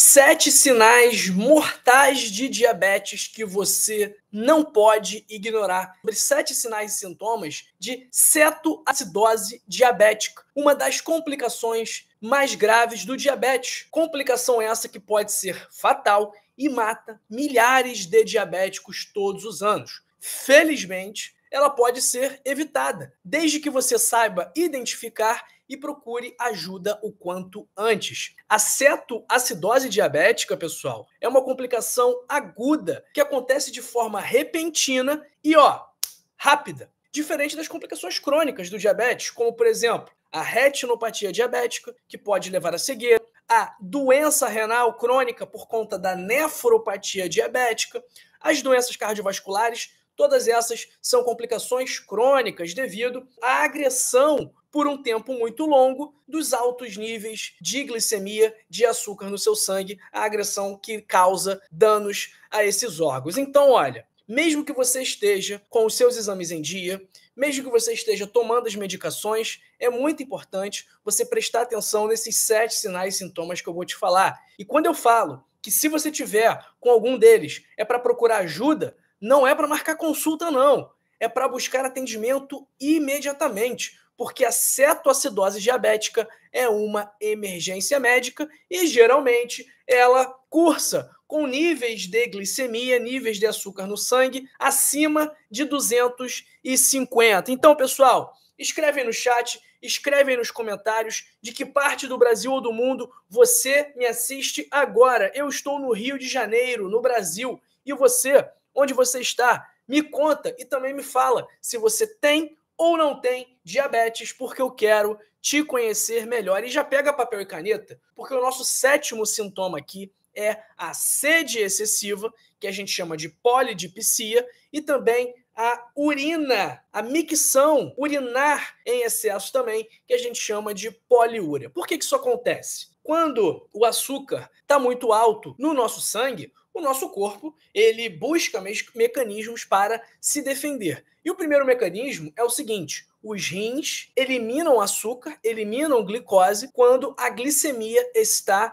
Sete sinais mortais de diabetes que você não pode ignorar. Sobre sete sinais e sintomas de cetoacidose diabética, uma das complicações mais graves do diabetes. Complicação essa que pode ser fatal e mata milhares de diabéticos todos os anos. Felizmente, ela pode ser evitada, desde que você saiba identificar e procure ajuda o quanto antes. A cetoacidose diabética, pessoal, é uma complicação aguda que acontece de forma repentina e, ó, rápida. Diferente das complicações crônicas do diabetes, como, por exemplo, a retinopatia diabética, que pode levar à cegueira, a doença renal crônica por conta da nefropatia diabética, as doenças cardiovasculares, todas essas são complicações crônicas devido à agressão por um tempo muito longo dos altos níveis de glicemia, de açúcar no seu sangue, a agressão que causa danos a esses órgãos. Então, olha, mesmo que você esteja com os seus exames em dia, mesmo que você esteja tomando as medicações, é muito importante você prestar atenção nesses sete sinais e sintomas que eu vou te falar. E quando eu falo que se você tiver com algum deles, é para procurar ajuda, não é para marcar consulta, não. É para buscar atendimento imediatamente porque a cetoacidose diabética é uma emergência médica e geralmente ela cursa com níveis de glicemia, níveis de açúcar no sangue acima de 250. Então, pessoal, escreve no chat, escreve nos comentários de que parte do Brasil ou do mundo você me assiste agora. Eu estou no Rio de Janeiro, no Brasil, e você, onde você está? Me conta e também me fala se você tem ou não tem diabetes, porque eu quero te conhecer melhor. E já pega papel e caneta, porque o nosso sétimo sintoma aqui é a sede excessiva, que a gente chama de polidipsia, e também a urina, a micção, urinar em excesso também, que a gente chama de poliúria. Por que, que isso acontece? Quando o açúcar está muito alto no nosso sangue, o nosso corpo ele busca me mecanismos para se defender. E o primeiro mecanismo é o seguinte: os rins eliminam açúcar, eliminam glicose quando a glicemia está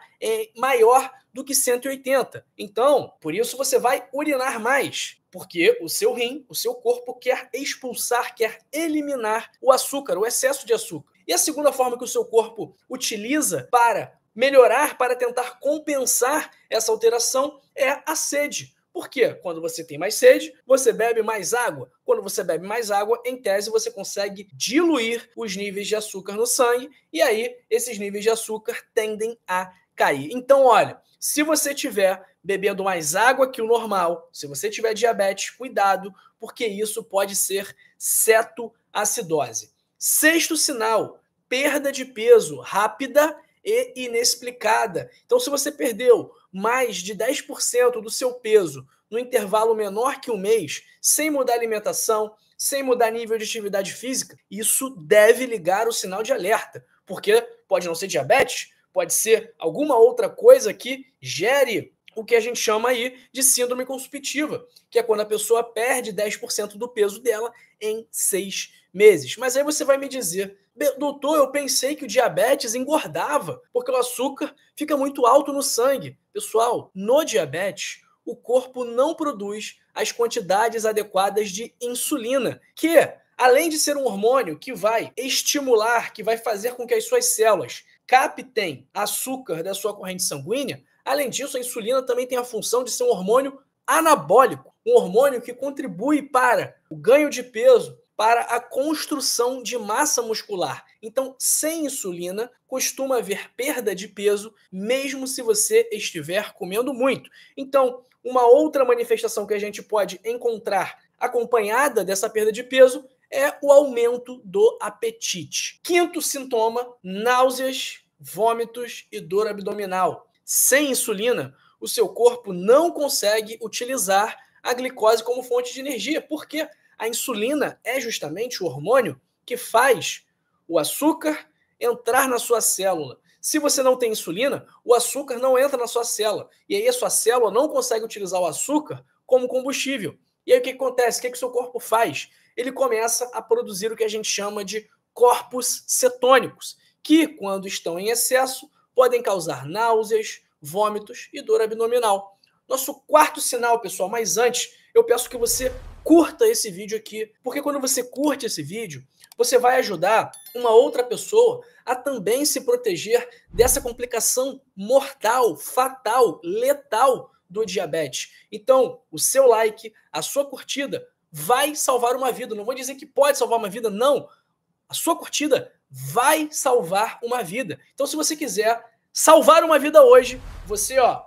maior do que 180. Então, por isso você vai urinar mais, porque o seu rim, o seu corpo quer expulsar, quer eliminar o açúcar, o excesso de açúcar. E a segunda forma que o seu corpo utiliza para melhorar para tentar compensar essa alteração é a sede. Por quê? Quando você tem mais sede, você bebe mais água. Quando você bebe mais água, em tese, você consegue diluir os níveis de açúcar no sangue, e aí esses níveis de açúcar tendem a cair. Então, olha, se você tiver bebendo mais água que o normal, se você tiver diabetes, cuidado, porque isso pode ser cetoacidose. Sexto sinal, perda de peso rápida e inexplicada. Então, se você perdeu mais de 10% do seu peso no intervalo menor que um mês, sem mudar alimentação, sem mudar nível de atividade física, isso deve ligar o sinal de alerta, porque pode não ser diabetes, pode ser alguma outra coisa que gere o que a gente chama aí de síndrome consumptiva, que é quando a pessoa perde 10% do peso dela em seis meses. Mas aí você vai me dizer, doutor, eu pensei que o diabetes engordava, porque o açúcar fica muito alto no sangue. Pessoal, no diabetes, o corpo não produz as quantidades adequadas de insulina, que, além de ser um hormônio que vai estimular, que vai fazer com que as suas células captem açúcar da sua corrente sanguínea, Além disso, a insulina também tem a função de ser um hormônio anabólico, um hormônio que contribui para o ganho de peso, para a construção de massa muscular. Então, sem insulina, costuma haver perda de peso, mesmo se você estiver comendo muito. Então, uma outra manifestação que a gente pode encontrar acompanhada dessa perda de peso é o aumento do apetite. Quinto sintoma: náuseas, vômitos e dor abdominal. Sem insulina, o seu corpo não consegue utilizar a glicose como fonte de energia, porque a insulina é justamente o hormônio que faz o açúcar entrar na sua célula. Se você não tem insulina, o açúcar não entra na sua célula. E aí a sua célula não consegue utilizar o açúcar como combustível. E aí o que acontece? O que, é que o seu corpo faz? Ele começa a produzir o que a gente chama de corpos cetônicos, que, quando estão em excesso, podem causar náuseas, vômitos e dor abdominal. Nosso quarto sinal, pessoal, mas antes eu peço que você curta esse vídeo aqui, porque quando você curte esse vídeo, você vai ajudar uma outra pessoa a também se proteger dessa complicação mortal, fatal, letal do diabetes. Então, o seu like, a sua curtida vai salvar uma vida. Não vou dizer que pode salvar uma vida, não. A sua curtida vai salvar uma vida. Então, se você quiser salvar uma vida hoje, você ó,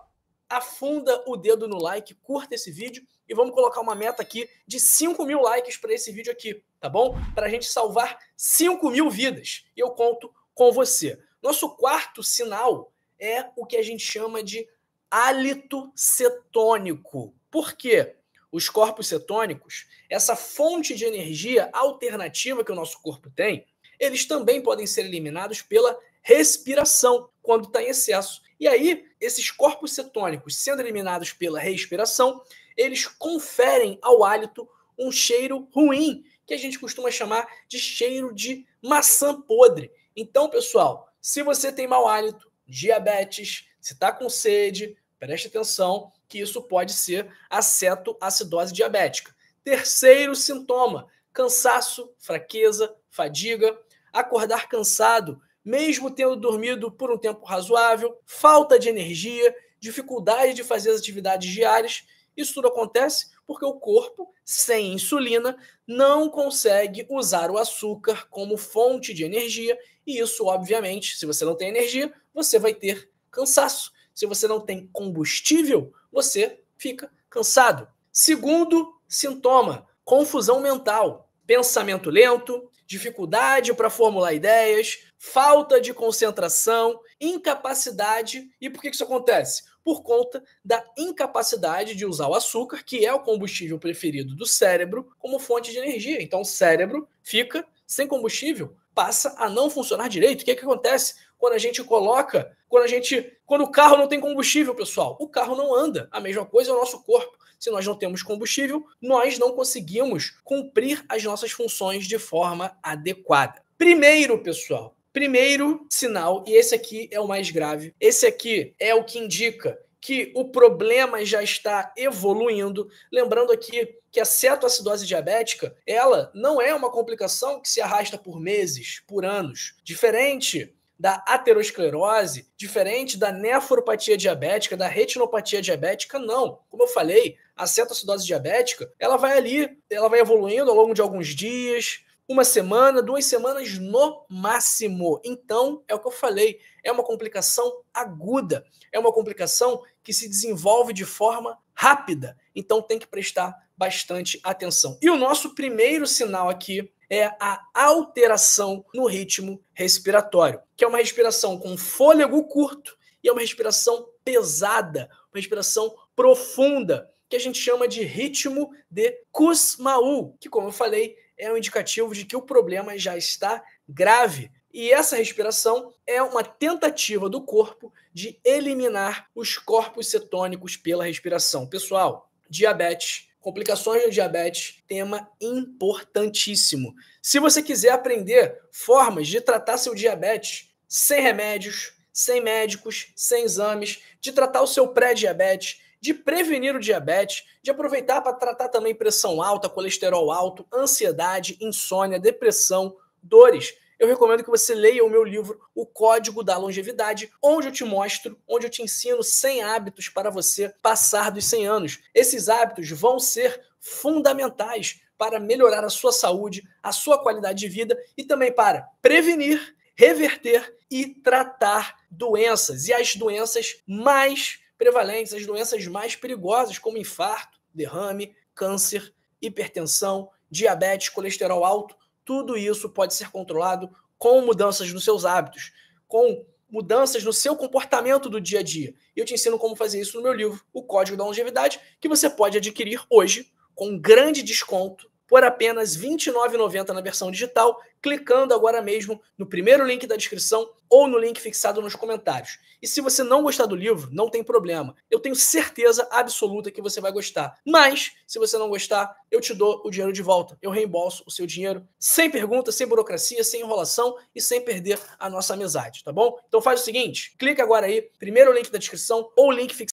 afunda o dedo no like, curta esse vídeo e vamos colocar uma meta aqui de 5 mil likes para esse vídeo aqui, tá bom? Para a gente salvar 5 mil vidas. E eu conto com você. Nosso quarto sinal é o que a gente chama de hálito cetônico. Por quê? Os corpos cetônicos, essa fonte de energia alternativa que o nosso corpo tem, eles também podem ser eliminados pela respiração, quando está em excesso. E aí, esses corpos cetônicos sendo eliminados pela respiração, eles conferem ao hálito um cheiro ruim, que a gente costuma chamar de cheiro de maçã podre. Então, pessoal, se você tem mau hálito, diabetes, se está com sede, preste atenção que isso pode ser acetoacidose diabética. Terceiro sintoma: cansaço, fraqueza, fadiga acordar cansado, mesmo tendo dormido por um tempo razoável, falta de energia, dificuldade de fazer as atividades diárias. Isso tudo acontece porque o corpo, sem insulina, não consegue usar o açúcar como fonte de energia, e isso, obviamente, se você não tem energia, você vai ter cansaço. Se você não tem combustível, você fica cansado. Segundo sintoma: confusão mental, pensamento lento, dificuldade para formular ideias, falta de concentração, incapacidade. E por que isso acontece? Por conta da incapacidade de usar o açúcar, que é o combustível preferido do cérebro, como fonte de energia. Então, o cérebro fica sem combustível, passa a não funcionar direito. O que, é que acontece? quando a gente coloca, quando a gente, quando o carro não tem combustível, pessoal, o carro não anda. A mesma coisa é o nosso corpo. Se nós não temos combustível, nós não conseguimos cumprir as nossas funções de forma adequada. Primeiro, pessoal, primeiro sinal, e esse aqui é o mais grave, esse aqui é o que indica que o problema já está evoluindo. Lembrando aqui que a cetoacidose diabética, ela não é uma complicação que se arrasta por meses, por anos. Diferente da aterosclerose, diferente da nefropatia diabética, da retinopatia diabética, não. Como eu falei, a cetoacidose diabética, ela vai ali, ela vai evoluindo ao longo de alguns dias, uma semana, duas semanas no máximo. Então, é o que eu falei, é uma complicação aguda, é uma complicação que se desenvolve de forma rápida. Então, tem que prestar bastante atenção. E o nosso primeiro sinal aqui é a alteração no ritmo respiratório, que é uma respiração com fôlego curto e é uma respiração pesada, uma respiração profunda, que a gente chama de ritmo de Kussmaul, que, como eu falei, é um indicativo de que o problema já está grave. E essa respiração é uma tentativa do corpo de eliminar os corpos cetônicos pela respiração. Pessoal, diabetes Complicações do diabetes, tema importantíssimo. Se você quiser aprender formas de tratar seu diabetes sem remédios, sem médicos, sem exames, de tratar o seu pré-diabetes, de prevenir o diabetes, de aproveitar para tratar também pressão alta, colesterol alto, ansiedade, insônia, depressão, dores eu recomendo que você leia o meu livro O Código da Longevidade, onde eu te mostro, onde eu te ensino 100 hábitos para você passar dos 100 anos. Esses hábitos vão ser fundamentais para melhorar a sua saúde, a sua qualidade de vida e também para prevenir, reverter e tratar doenças e as doenças mais prevalentes, as doenças mais perigosas como infarto, derrame, câncer, hipertensão, diabetes, colesterol alto tudo isso pode ser controlado com mudanças nos seus hábitos, com mudanças no seu comportamento do dia a dia. Eu te ensino como fazer isso no meu livro, O Código da Longevidade, que você pode adquirir hoje com grande desconto por apenas R$ 29,90 na versão digital, clicando agora mesmo no primeiro link da descrição ou no link fixado nos comentários. E se você não gostar do livro, não tem problema. Eu tenho certeza absoluta que você vai gostar. Mas, se você não gostar, eu te dou o dinheiro de volta. Eu reembolso o seu dinheiro sem pergunta, sem burocracia, sem enrolação e sem perder a nossa amizade, tá bom? Então faz o seguinte, clica agora aí, primeiro link da descrição ou link fixado